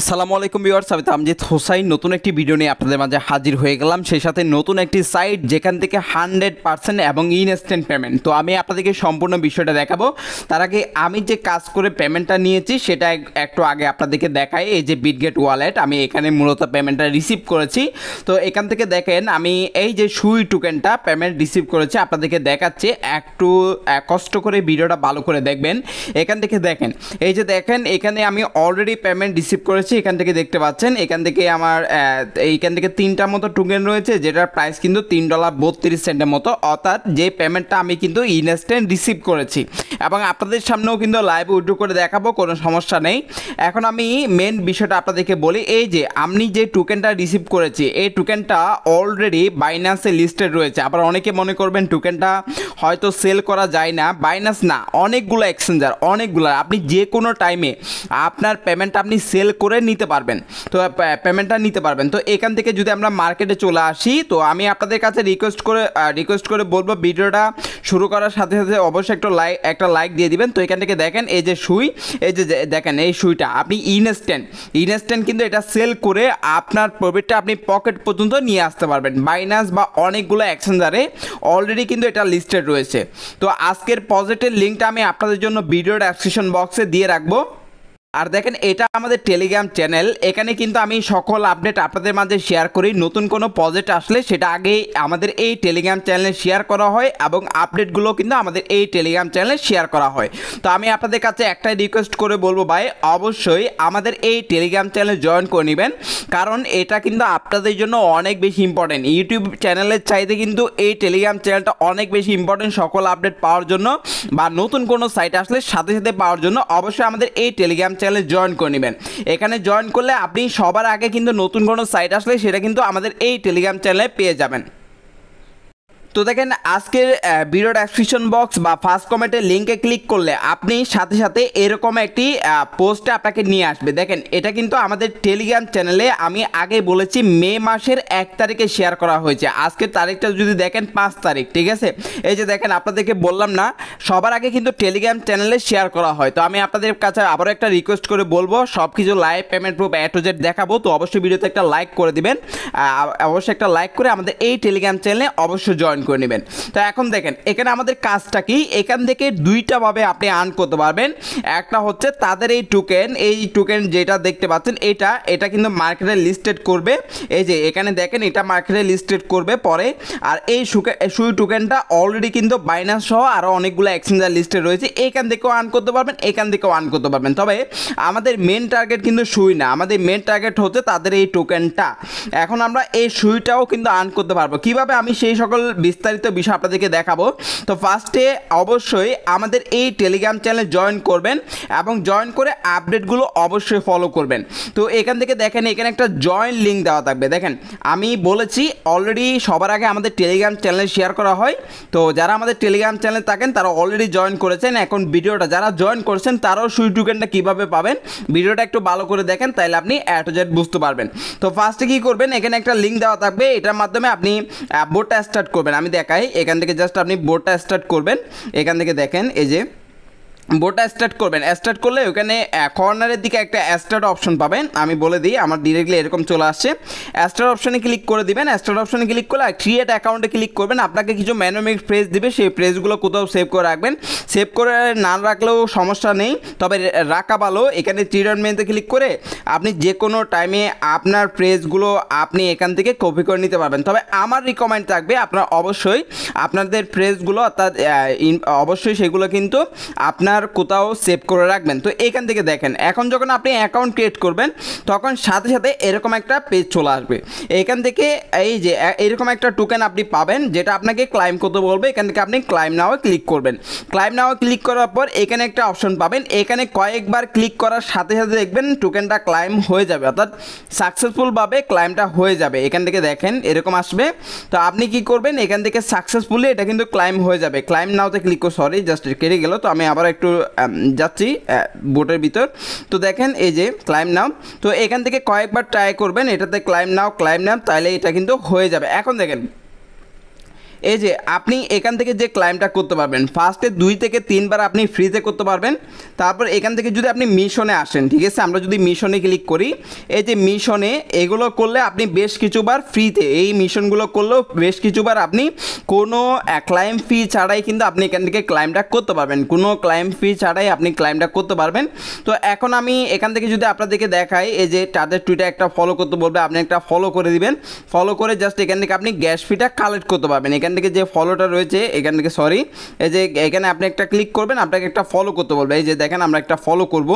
আসসালামু আলাইকুম ভিউয়ার্স আমি তামজিদ হোসাইন নতুন একটি ভিডিও নিয়ে আপনাদের মাঝে হাজির হয়ে গেলাম সেই সাথে নতুন একটি সাইট যেখান থেকে হান্ড্রেড পার্সেন্ট এবং ইনস্ট্যান্ট পেমেন্ট তো আমি আপনাদেরকে সম্পূর্ণ বিষয়টা দেখাবো তার আগে আমি যে কাজ করে পেমেন্টটা নিয়েছি সেটা একটু আগে আপনাদেরকে দেখাই এই যে বিটগেট ওয়ালেট আমি এখানে মূলত পেমেন্টটা রিসিভ করেছি তো এখান থেকে দেখেন আমি এই যে সুই টুকেনটা পেমেন্ট রিসিভ করেছি আপনাদেরকে দেখাচ্ছি একটু কষ্ট করে ভিডিওটা ভালো করে দেখবেন এখান থেকে দেখেন এই যে দেখেন এখানে আমি অলরেডি পেমেন্ট রিসিভ করেছি রয়েছে এখান থেকে দেখতে পাচ্ছেন এখান থেকে আমার এইখান থেকে তিনটা মতো টোকেন রয়েছে যেটার প্রাইস কিন্তু তিন ডলার বত্রিশ সেন্টের মতো অর্থাৎ যে পেমেন্টটা আমি কিন্তু ইনস্ট্যান্ট রিসিভ করেছি এবং আপনাদের সামনেও কিন্তু লাইভ উইড্রো করে দেখাবো কোনো সমস্যা নেই এখন আমি মেন বিষয়টা আপনাদেরকে বলি এই যে আপনি যে টোকেনটা রিসিভ করেছি এই টুকেনটা অলরেডি বাইন্যান্সে লিস্টেড রয়েছে আবার অনেকে মনে করবেন টুকেনটা হয়তো সেল করা যায় না বাইন্যান্স না অনেকগুলো এক্সচেঞ্জার অনেকগুলো আপনি যে কোনো টাইমে আপনার পেমেন্ট আপনি সেল করে করে নিতে পারবেন তো পেমেন্টটা নিতে পারবেন তো এখান থেকে যদি আমরা মার্কেটে চলে আসি তো আমি আপনাদের কাছে রিকোয়েস্ট করে রিকোয়েস্ট করে বলবো ভিডিওটা শুরু করার সাথে সাথে অবশ্যই একটা লাইক একটা লাইক দিয়ে দিবেন তো এখান থেকে দেখেন এই যে সুই এই যে দেখেন এই সুইটা আপনি ইনস্ট্যান্ট ইনস্ট্যান্ট কিন্তু এটা সেল করে আপনার প্রফিটটা আপনি পকেট পর্যন্ত নিয়ে আসতে পারবেন বাইনাস বা অনেকগুলো অ্যাক্সেঞ্জারে অলরেডি কিন্তু এটা লিস্টেড রয়েছে তো আজকের পজিটিভ লিঙ্কটা আমি আপনাদের জন্য ভিডিও ডেসক্রিপশন বক্সে দিয়ে রাখবো আর দেখেন এটা আমাদের টেলিগ্রাম চ্যানেল এখানে কিন্তু আমি সকল আপডেট আপনাদের মাঝে শেয়ার করি নতুন কোনো প্রজেক্ট আসলে সেটা আগে আমাদের এই টেলিগ্রাম চ্যানেলে শেয়ার করা হয় এবং আপডেটগুলো কিন্তু আমাদের এই টেলিগ্রাম চ্যানেলে শেয়ার করা হয় তো আমি আপনাদের কাছে একটাই রিকোয়েস্ট করে বলবো ভাই অবশ্যই আমাদের এই টেলিগ্রাম চ্যানেলে জয়েন করে নেবেন কারণ এটা কিন্তু আপনাদের জন্য অনেক বেশি ইম্পর্টেন্ট ইউটিউব চ্যানেলের চাইতে কিন্তু এই টেলিগ্রাম চ্যানেলটা অনেক বেশি ইম্পর্টেন্ট সকল আপডেট পাওয়ার জন্য বা নতুন কোনো সাইট আসলে সাথে সাথে পাওয়ার জন্য অবশ্যই আমাদের এই টেলিগ্রাম চ্যানেল চ্যানেলে জয়েন করে নেবেন এখানে জয়েন করলে আপনি সবার আগে কিন্তু নতুন কোনো সাইট আসলে সেটা কিন্তু আমাদের এই টেলিগ্রাম চ্যানেলে পেয়ে যাবেন তো দেখেন আজকের ভিডিও ডেসক্রিপশন বক্স বা ফার্স্ট কমেন্টের লিঙ্কে ক্লিক করলে আপনি সাথে সাথে এরকম একটি পোস্টে আপনাকে নিয়ে আসবে দেখেন এটা কিন্তু আমাদের টেলিগ্রাম চ্যানেলে আমি আগে বলেছি মে মাসের এক তারিখে শেয়ার করা হয়েছে আজকের তারিখটা যদি দেখেন পাঁচ তারিখ ঠিক আছে এই যে দেখেন আপনাদেরকে বললাম না সবার আগে কিন্তু টেলিগ্রাম চ্যানেলে শেয়ার করা হয় তো আমি আপনাদের কাছে আবারও একটা রিকোয়েস্ট করে বলবো সব কিছু live payment proof a to Z দেখাবো তো অবশ্যই ভিডিওতে একটা লাইক করে দিবেন অবশ্যই একটা লাইক করে আমাদের এই টেলিগ্রাম চ্যানেলে অবশ্যই জয়েন করে নেবেন তা এখন দেখেন এখানে আমাদের কাজটা কি এখান থেকে দুইটাভাবে আপনি আর্ন করতে পারবেন একটা হচ্ছে তাদের এই টোকেন এই টোকেন যেটা দেখতে পাচ্ছেন এটা এটা কিন্তু মার্কেটে লিস্টেড করবে এই যে এখানে দেখেন এটা মার্কেটে লিস্টেড করবে পরে আর এই সুই টোকেনটা অলরেডি কিন্তু বাইনাস সহ আরও অনেকগুলো এক্সচেঞ্জার লিস্টে রয়েছে এখান থেকেও আর্ন করতে পারবেন এখান থেকেও আর্ন করতে পারবেন তবে আমাদের মেন টার্গেট কিন্তু সুই না আমাদের মেন টার্গেট হচ্ছে তাদের এই টোকেনটা এখন আমরা এই সুইটাও কিন্তু আর্ন করতে পারবো কিভাবে আমি সেই সকল বিস্তারিত বিষয় আপনাদেরকে দেখাবো তো ফার্স্টে অবশ্যই আমাদের এই টেলিগ্রাম চ্যানেল জয়েন করবেন এবং জয়েন করে আপডেটগুলো অবশ্যই ফলো করবেন তো এখান থেকে দেখেন এখানে একটা জয়েন লিঙ্ক দেওয়া থাকবে দেখেন আমি বলেছি অলরেডি সবার আগে আমাদের টেলিগ্রাম চ্যানেলে শেয়ার করা হয় তো যারা আমাদের টেলিগ্রাম চ্যানেল থাকেন তারা অলরেডি জয়েন করেছেন এখন ভিডিওটা যারা জয়েন করেছেন তারাও সুই টুকেনটা কীভাবে পাবেন ভিডিওটা একটু ভালো করে দেখেন তাহলে আপনি অ্যাট জেড বুঝতে পারবেন তো ফার্স্টে কী করবেন এখানে একটা লিঙ্ক দেওয়া থাকবে এটার মাধ্যমে আপনি বোটটা স্টার্ট করবেন আমি দেখাই এখান থেকে জাস্ট আপনি বোর্ডটা স্টার্ট করবেন এখান থেকে দেখেন এই যে বোটা স্টার্ট করবেন স্টার্ট করলে ওখানে কর্নারের দিকে একটা স্টার্ট অপশন পাবেন আমি বলে দিই আমার ডিরেক্টলি এরকম চলে আসছে স্টার্ট অপশনে ক্লিক করে দিবেন স্টার্ট অপশনে ক্লিক করলে ক্রিয়েট অ্যাকাউন্টে ক্লিক করবেন আপনাকে কিছু ম্যানোমিক ফ্রেজ দিবে সেই ফ্রেজগুলো কোথাও সেভ করে রাখবেন সেভ করে না রাখলেও সমস্যা নেই তবে রাখা ভালো এখানে টিরন ক্লিক করে আপনি যে কোনো টাইমে আপনার ফ্রেজগুলো আপনি এখান থেকে কপি করে নিতে পারবেন তবে আমার রিকমেন্ড থাকবে আপনার অবশ্যই আপনাদের ফ্রেজগুলো অর্থাৎ অবশ্যই সেগুলো কিন্তু আপনার আপনার কোথাও সেভ করে রাখবেন তো এখান থেকে দেখেন এখন যখন আপনি অ্যাকাউন্ট ক্রিয়েট করবেন তখন সাথে সাথে এরকম একটা পেজ চলে আসবে এখান থেকে এই যে এরকম একটা টোকেন আপনি পাবেন যেটা আপনাকে ক্লাইম করতে বলবে এখান থেকে আপনি ক্লাইম নাও ক্লিক করবেন ক্লাইম নাও ক্লিক করার পর এখানে একটা অপশন পাবেন এখানে কয়েকবার ক্লিক করার সাথে সাথে দেখবেন টোকেনটা ক্লাইম হয়ে যাবে অর্থাৎ সাকসেসফুলভাবে ক্লাইমটা হয়ে যাবে এখান থেকে দেখেন এরকম আসবে তো আপনি কি করবেন এখান থেকে সাকসেসফুলি এটা কিন্তু ক্লাইম হয়ে যাবে ক্লাইম নাওতে ক্লিক করে সরি জাস্ট কেটে গেল তো আমি আবার একটু একটু যাচ্ছি বোটের ভিতর তো দেখেন এই যে ক্লাইম নাও তো এখান থেকে কয়েকবার ট্রাই করবেন এটাতে ক্লাইম নাও ক্লাইম নাও তাহলে এটা কিন্তু হয়ে যাবে এখন দেখেন এই যে আপনি এখান থেকে যে ক্লাইমটা করতে পারবেন ফার্স্টে দুই থেকে তিনবার আপনি ফ্রিতে করতে পারবেন তারপর এখান থেকে যদি আপনি মিশনে আসেন ঠিক আছে আমরা যদি মিশনে ক্লিক করি এই যে মিশনে এগুলো করলে আপনি বেশ কিছুবার ফ্রিতে এই মিশনগুলো করলেও বেশ কিছুবার আপনি কোনো ক্লাইম ফি ছাড়াই কিন্তু আপনি এখান থেকে ক্লাইমটা করতে পারবেন কোনো ক্লাইম ফি ছাড়াই আপনি ক্লাইমটা করতে পারবেন তো এখন আমি এখান থেকে যদি আপনাদেরকে দেখাই এই যে তাদের টুইটার একটা ফলো করতে বলবে আপনি একটা ফলো করে দিবেন ফলো করে জাস্ট এখান থেকে আপনি গ্যাস ফিটা কালেক্ট করতে পারবেন এখানে এখান থেকে যে ফলোটা রয়েছে এখান থেকে সরি এই যে এখানে আপনি একটা ক্লিক করবেন আপনাকে একটা ফলো করতে বলবে এই যে দেখেন আমরা একটা ফলো করব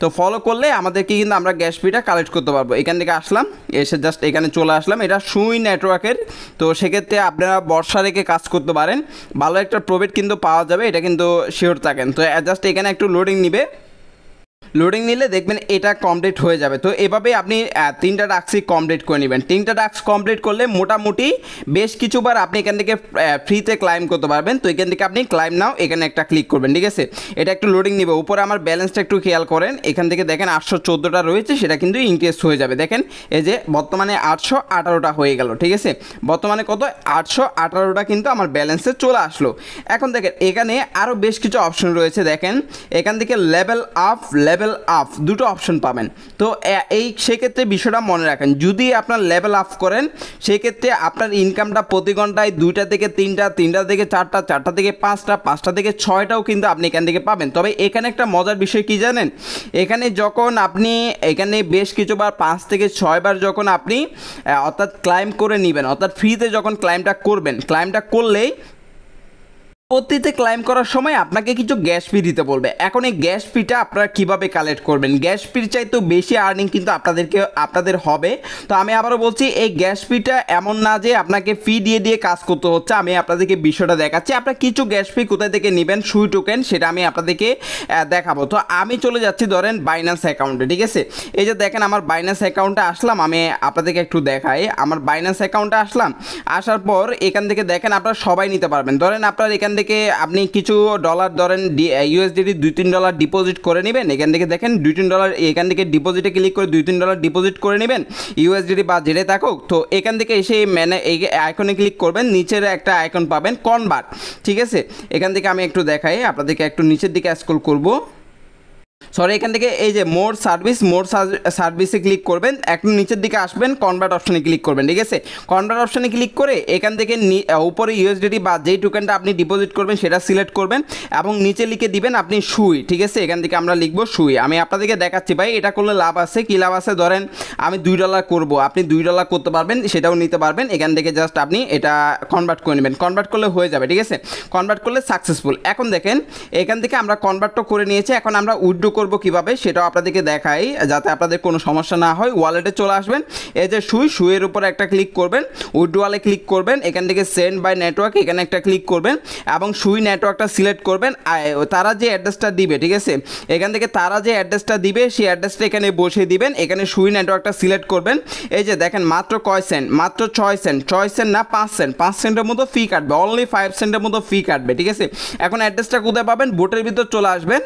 তো ফলো করলে আমাদেরকে কিন্তু আমরা গ্যাস ফিটা কালেক্ট করতে পারবো এখান থেকে আসলাম এসে জাস্ট এখানে চলে আসলাম এটা সুই নেটওয়ার্কের তো সেক্ষেত্রে আপনারা বর্ষা রেখে কাজ করতে পারেন ভালো একটা প্রফিট কিন্তু পাওয়া যাবে এটা কিন্তু শিওর থাকেন তো জাস্ট এখানে একটু লোডিং নিবে লোডিং নিলে দেখবেন এটা কমপ্লিট হয়ে যাবে তো এভাবে আপনি তিনটা টাস্কই কমপ্লিট করে নেবেন তিনটা টাস্ক কমপ্লিট করলে মোটামুটি বেশ কিছুবার আপনি এখান থেকে ফ্রিতে ক্লাইম করতে পারবেন তো এখান থেকে আপনি ক্লাইম নাও এখানে একটা ক্লিক করবেন ঠিক আছে এটা একটু লোডিং নেবে উপরে আমার ব্যালেন্সটা একটু খেয়াল করেন এখান থেকে দেখেন আটশো চোদ্দোটা রয়েছে সেটা কিন্তু ইনক্রেস হয়ে যাবে দেখেন এই যে বর্তমানে আটশো আঠারোটা হয়ে গেল ঠিক আছে বর্তমানে কত আটশো আঠারোটা কিন্তু আমার ব্যালেন্সে চলে আসলো এখন দেখেন এখানে আরও বেশ কিছু অপশন রয়েছে দেখেন এখান থেকে level up level level up দুটো অপশন পাবেন তো এই সেক্ষেত্রে বিষয়টা মনে রাখেন যদি আপনার লেভেল আপ করেন সেক্ষেত্রে আপনার ইনকামটা প্রতি ঘন্টায় দুইটা থেকে তিনটা তিনটা থেকে চারটা চারটা থেকে পাঁচটা পাঁচটা থেকে ছয়টাও কিন্তু আপনি এখান থেকে পাবেন তবে এখানে একটা মজার বিষয় কি জানেন এখানে যখন আপনি এখানে বেশ কিছুবার পাঁচ থেকে ছয়বার যখন আপনি অর্থাৎ ক্লাইম করে নেবেন অর্থাৎ ফ্রিতে যখন ক্লাইমটা করবেন ক্লাইমটা করলেই সম্পত্তিতে ক্লাইম করার সময় আপনাকে কিছু গ্যাস ফি দিতে বলবে এখন এই গ্যাস ফিটা আপনারা কিভাবে কালেক্ট করবেন গ্যাস ফির চাইতেও বেশি আর্নিং কিন্তু আপনাদেরকে আপনাদের হবে তো আমি আবারও বলছি এই গ্যাস ফিটা এমন না যে আপনাকে ফি দিয়ে দিয়ে কাজ করতে হচ্ছে আমি আপনাদেরকে বিষয়টা দেখাচ্ছি আপনার কিছু গ্যাস ফি কোথায় থেকে নেবেন সুই টোকেন সেটা আমি আপনাদেরকে দেখাবো তো আমি চলে যাচ্ছি ধরেন বাইন্যান্স অ্যাকাউন্টে ঠিক আছে এই যে দেখেন আমার বাইন্যান্স অ্যাকাউন্টে আসলাম আমি আপনাদেরকে একটু দেখাই আমার বাইন্যান্স অ্যাকাউন্টে আসলাম আসার পর এখান থেকে দেখেন আপনারা সবাই নিতে পারবেন ধরেন আপনার এখান থেকে থেকে আপনি কিছু ডলার ধরেন ইউএসডিটি uh, দুই তিন ডলার ডিপোজিট করে নেবেন এখান থেকে দেখেন দুই তিন ডলার এখান থেকে ডিপোজিটে ক্লিক করে দুই তিন ডলার ডিপোজিট করে নেবেন ইউএসডিটি বা জেডে থাকুক তো এখান থেকে এসে ম্যানে এই আইকনে ক্লিক করবেন নিচের একটা আইকন পাবেন কনভার্ট ঠিক আছে এখান থেকে আমি একটু দেখাই আপনাদেরকে একটু নিচের দিকে স্কুল করবো সরি এখান থেকে এই যে মোর সার্ভিস মোর সার্ভিসে ক্লিক করবেন একটু নিচের দিকে আসবেন কনভার্ট অপশানে ক্লিক করবেন ঠিক আছে কনভার্ট অপশানে ক্লিক করে এখান থেকে উপরে ইউএসডিটি বা যেই টোকেনটা আপনি ডিপোজিট করবেন সেটা সিলেক্ট করবেন এবং নিচে লিখে দিবেন আপনি সুই ঠিক আছে এখান থেকে আমরা লিখবো সুই আমি আপনাদেরকে দেখাচ্ছি ভাই এটা করলে লাভ আছে কী লাভ আছে ধরেন আমি দুই ডলার করবো আপনি দুই ডলার করতে পারবেন সেটাও নিতে পারবেন এখান থেকে জাস্ট আপনি এটা কনভার্ট করে নেবেন কনভার্ট করলে হয়ে যাবে ঠিক আছে কনভার্ট করলে সাকসেসফুল এখন দেখেন এখান থেকে আমরা কনভার্টও করে নিয়েছি এখন আমরা উইড্রো করব কিভাবে সেটাও আপনাদেরকে দেখাই যাতে আপনাদের কোনো সমস্যা না হয় ওয়ালেটে চলে আসবেন এই যে সুই সুইয়ের উপর একটা ক্লিক করবেন উইড্রোয়ালে ক্লিক করবেন এখান থেকে সেন্ড বাই নেটওয়ার্ক এখানে একটা ক্লিক করবেন এবং সুই নেটওয়ার্কটা সিলেক্ট করবেন তারা যে অ্যাড্রেসটা দিবে ঠিক আছে এখান থেকে তারা যে অ্যাড্রেসটা দিবে সেই অ্যাড্রেসটা এখানে বসিয়ে দিবেন এখানে সুই নেটওয়ার্কটা সিলেক্ট করবেন এই যে দেখেন মাত্র কয় সেন্ট মাত্র ছয় সেন্ট ছয় সেন্ট না পাঁচ সেন্ট পাঁচ সেন্টের মতো ফি কাটবে অনলি ফাইভ সেন্টের মতো ফি কাটবে ঠিক আছে এখন অ্যাড্রেসটা কোথায় পাবেন বোটের ভিতর চলে আসবেন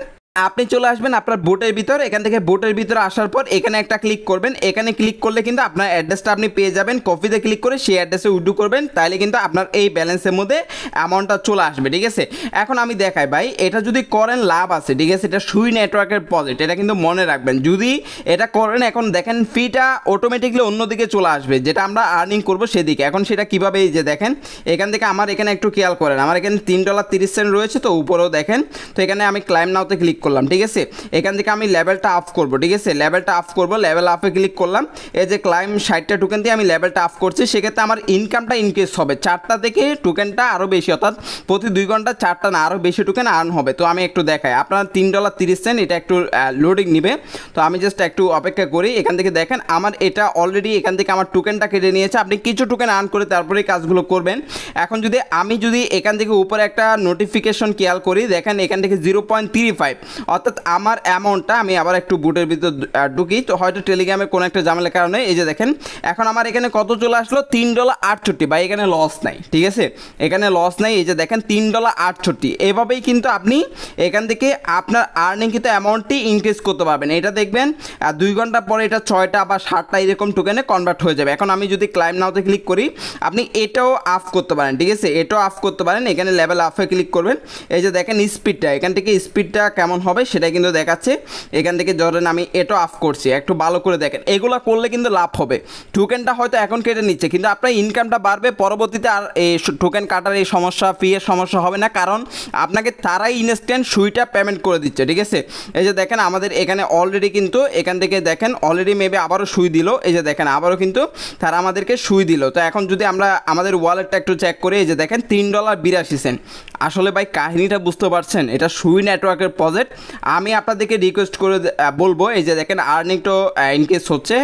আপনি চলে আসবেন আপনার বোটের ভিতর এখান থেকে বোটের ভিতরে আসার পর এখানে একটা ক্লিক করবেন এখানে ক্লিক করলে কিন্তু আপনার অ্যাড্রেসটা আপনি পেয়ে যাবেন কপিতে ক্লিক করে সেই অ্যাড্রেসে উডু করবেন তাহলে কিন্তু আপনার এই ব্যালেন্সের মধ্যে অ্যামাউন্টটা চলে আসবে ঠিক আছে এখন আমি দেখাই ভাই এটা যদি করেন লাভ আছে ঠিক আছে এটা সুই নেটওয়ার্কের পজিট এটা কিন্তু মনে রাখবেন যদি এটা করেন এখন দেখেন ফিটা অটোমেটিকলি অন্যদিকে চলে আসবে যেটা আমরা আর্নিং করবো সেদিকে এখন সেটা কীভাবে এই যে দেখেন এখান থেকে আমার এখানে একটু খেয়াল করেন আমার এখানে তিন ডলার তিরিশ সেন্ট রয়েছে তো উপরেও দেখেন তো এখানে আমি ক্লাইম নাওতে ক্লিক করলাম ঠিক আছে এখান থেকে আমি লেভেলটা আপ করব ঠিক আছে লেভেলটা আপ করব লেভেল আপে ক্লিক করলাম এই যে ক্লাইম ষাটটা টোকেন দিয়ে আমি লেভেলটা আপ করছি সেক্ষেত্রে আমার ইনকামটা ইনক্রিজ হবে চারটা থেকে টোকেনটা আরও বেশি অর্থাৎ প্রতি দুই ঘন্টা চারটা না আরও বেশি টোকেন আর্ন হবে তো আমি একটু দেখাই আপনার তিন ডলার তিরিশ সেন্ট এটা একটু লোডিং নিবে তো আমি জাস্ট একটু অপেক্ষা করি এখান থেকে দেখেন আমার এটা অলরেডি এখান থেকে আমার টোকেনটা কেটে নিয়েছে আপনি কিছু টোকেন আর্ন করে তারপরে কাজগুলো করবেন এখন যদি আমি যদি এখান থেকে উপরে একটা নোটিফিকেশন খেয়াল করি দেখেন এখান থেকে জিরো পয়েন্ট থ্রি ফাইভ অর্থাৎ আমার অ্যামাউন্টটা আমি আবার একটু বুটের ভিতর ঢুকি তো হয়তো টেলিগ্রামে কোনো একটা ঝামেলার কারণে এই যে দেখেন এখন আমার এখানে কত চলে আসলো তিন ডলার আটষট্টি বা এখানে লস নাই ঠিক আছে এখানে লস নাই এই যে দেখেন তিন ডলার আটষট্টি এভাবেই কিন্তু আপনি এখান থেকে আপনার আর্নিং কিন্তু অ্যামাউন্টটি ইনক্রিজ করতে পারবেন এটা দেখবেন দুই ঘন্টা পরে এটা ছয়টা বা সাতটা এরকম টোকেনে কনভার্ট হয়ে যাবে এখন আমি যদি ক্লাইম নাওতে ক্লিক করি আপনি এটাও আফ করতে পারেন ঠিক আছে এটাও আফ করতে পারেন এখানে লেভেল আফে ক্লিক করবেন এই যে দেখেন স্পিডটা এখান থেকে স্পিডটা কেমন হবে সেটাই কিন্তু দেখাচ্ছে এখান থেকে ধরেন আমি এটা অফ করছি একটু ভালো করে দেখেন এগুলো করলে কিন্তু লাভ হবে টোকেনটা হয়তো এখন কেটে নিচ্ছে কিন্তু আপনার ইনকামটা বাড়বে পরবর্তীতে আর এই টোকেন কাটার এই সমস্যা ফিয়ের সমস্যা হবে না কারণ আপনাকে তারাই ইনস্ট্যান্ট সুইটা পেমেন্ট করে দিচ্ছে ঠিক আছে এই যে দেখেন আমাদের এখানে অলরেডি কিন্তু এখান থেকে দেখেন অলরেডি মেবে আবারও সুই দিল এই যে দেখেন আবারও কিন্তু তারা আমাদেরকে সুই দিল তো এখন যদি আমরা আমাদের ওয়ালেটটা একটু চেক করি এই যে দেখেন তিন ডলার বিরাশি সেন্ট আসলে ভাই কাহিনিটা বুঝতে পারছেন এটা সুই নেটওয়ার্কের প্রজেক্ট আমি আপনাদেরকে রিকোয়েস্ট করে বলবো এই যে দেখেন আর্নিংটা ইনকেস হচ্ছে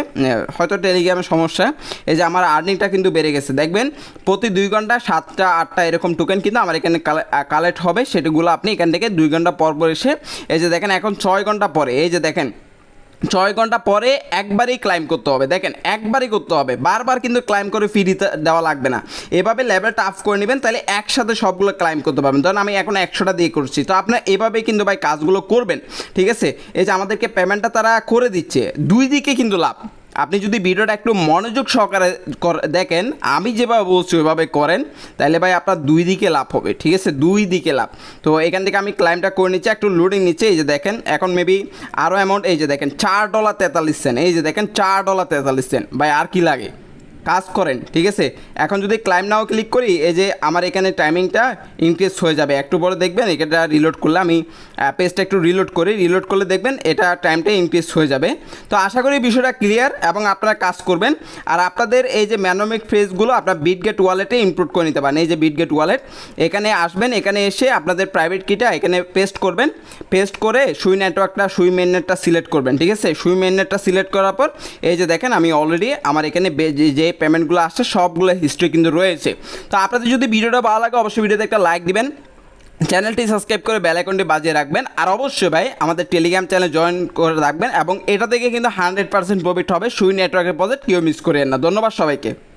হয়তো টেলিগ্রামের সমস্যা এই যে আমার আর্নিংটা কিন্তু বেড়ে গেছে দেখবেন প্রতি দুই ঘন্টা সাতটা আটটা এরকম টোকেন কিন্তু আমার এখানে কালেক্ট হবে সেটিগুলো আপনি এখান থেকে দুই ঘন্টা পর পর এসে এই যে দেখেন এখন ছয় ঘন্টা পরে এই যে দেখেন ছয় ঘন্টা পরে একবারই ক্লাইম করতে হবে দেখেন একবারই করতে হবে বারবার কিন্তু ক্লাইম করে ফি দিতে দেওয়া লাগবে না এভাবে লেভেল টাফ করে নেবেন তাহলে একসাথে সবগুলো ক্লাইম করতে পারবেন ধরেন আমি এখন একশোটা দিয়ে করছি তো আপনার এভাবে কিন্তু ভাই কাজগুলো করবেন ঠিক আছে এই যে আমাদেরকে পেমেন্টটা তারা করে দিচ্ছে দুই দিকে কিন্তু লাভ আপনি যদি ভিডিওটা একটু মনোযোগ সহকারে দেখেন আমি যেভাবে বলছি ওইভাবে করেন তাহলে ভাই আপনার দুই দিকে লাভ হবে ঠিক আছে দুই দিকে লাভ তো এখান থেকে আমি ক্লাইমটা করে নিচ্ছি একটু লোডিং নিচ্ছে এই যে দেখেন এখন মেবি আরও অ্যামাউন্ট এই যে দেখেন চার ডলার তেতাল্লিশ সেন্ট এই যে দেখেন চার ডলার তেতাল্লিশ সেন্ট ভাই আর কি লাগে কাজ করেন ঠিক আছে এখন যদি ক্লাইম নাও ক্লিক করি এই যে আমার এখানে টাইমিংটা ইনক্রিজ হয়ে যাবে একটু পরে দেখবেন এটা রিলোড করলে আমি পেজটা একটু রিলোড করি রিলোড করলে দেখবেন এটা টাইমটা ইনক্রিজ হয়ে যাবে তো আশা করি বিষয়টা ক্লিয়ার এবং আপনারা কাজ করবেন আর আপনাদের এই যে ম্যানোমিক ফ্রেজগুলো আপনার বিটগেট ওয়ালেটে ইম্পোর্ট করে নিতে পারেন এই যে বিটগেট ওয়ালেট এখানে আসবেন এখানে এসে আপনাদের প্রাইভেট কিটা এখানে পেস্ট করবেন পেস্ট করে সুই নেটওয়ার্কটা সুই নেটটা সিলেক্ট করবেন ঠিক আছে সুই মেননেটটা সিলেক্ট করার পর এই যে দেখেন আমি অলরেডি আমার এখানে যে পেমেন্টগুলো আসছে সবগুলো হিস্ট্রি কিন্তু রয়েছে তো আপনাদের যদি ভিডিওটা ভালো লাগে অবশ্যই ভিডিওতে একটা লাইক দিবেন চ্যানেলটি সাবস্ক্রাইব করে বেল আইকনটি বাজিয়ে রাখবেন আর অবশ্যই ভাই আমাদের টেলিগ্রাম চ্যানেল জয়েন করে রাখবেন এবং এটা থেকে কিন্তু হান্ড্রেড পার্সেন্ট প্রফিট হবে সুই নেটওয়ার্কের প্রজেক্ট কেউ মিস করেন না ধন্যবাদ সবাইকে